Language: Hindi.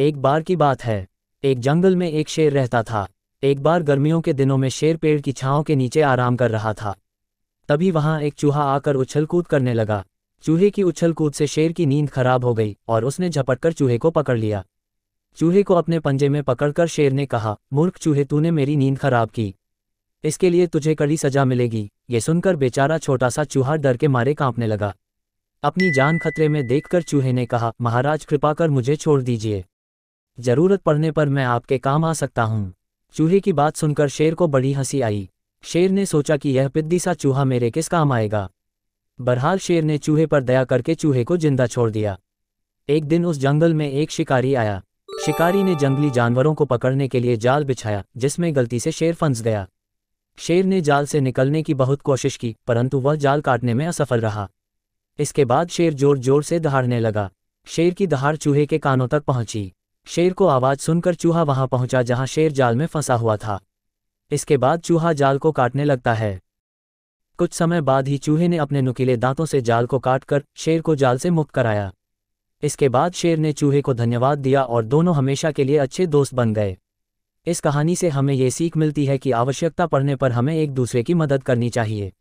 एक बार की बात है एक जंगल में एक शेर रहता था एक बार गर्मियों के दिनों में शेर पेड़ की छांव के नीचे आराम कर रहा था तभी वहां एक चूहा आकर उछलकूद करने लगा चूहे की उछलकूद से शेर की नींद खराब हो गई और उसने झपटकर चूहे को पकड़ लिया चूहे को अपने पंजे में पकड़कर शेर ने कहा मूर्ख चूहे तूने मेरी नींद खराब की इसके लिए तुझे कड़ी सजा मिलेगी ये सुनकर बेचारा छोटा सा चूहा डर के मारे कांपने लगा अपनी जान खतरे में देखकर चूहे ने कहा महाराज कृपा कर मुझे छोड़ दीजिए जरूरत पड़ने पर मैं आपके काम आ सकता हूँ चूहे की बात सुनकर शेर को बड़ी हंसी आई शेर ने सोचा कि यह पिद्दी सा चूहा मेरे किस काम आएगा बरहाल शेर ने चूहे पर दया करके चूहे को जिंदा छोड़ दिया एक दिन उस जंगल में एक शिकारी आया शिकारी ने जंगली जानवरों को पकड़ने के लिए जाल बिछाया जिसमें गलती से शेर फंस गया शेर ने जाल से निकलने की बहुत कोशिश की परंतु वह जाल काटने में असफल रहा इसके बाद शेर जोर जोर से दहाड़ने लगा शेर की दहाड़ चूहे के कानों तक पहुंची शेर को आवाज़ सुनकर चूहा वहां पहुंचा जहां शेर जाल में फंसा हुआ था इसके बाद चूहा जाल को काटने लगता है कुछ समय बाद ही चूहे ने अपने नुकीले दांतों से जाल को काटकर शेर को जाल से मुक्त कराया इसके बाद शेर ने चूहे को धन्यवाद दिया और दोनों हमेशा के लिए अच्छे दोस्त बन गए इस कहानी से हमें ये सीख मिलती है कि आवश्यकता पड़ने पर हमें एक दूसरे की मदद करनी चाहिए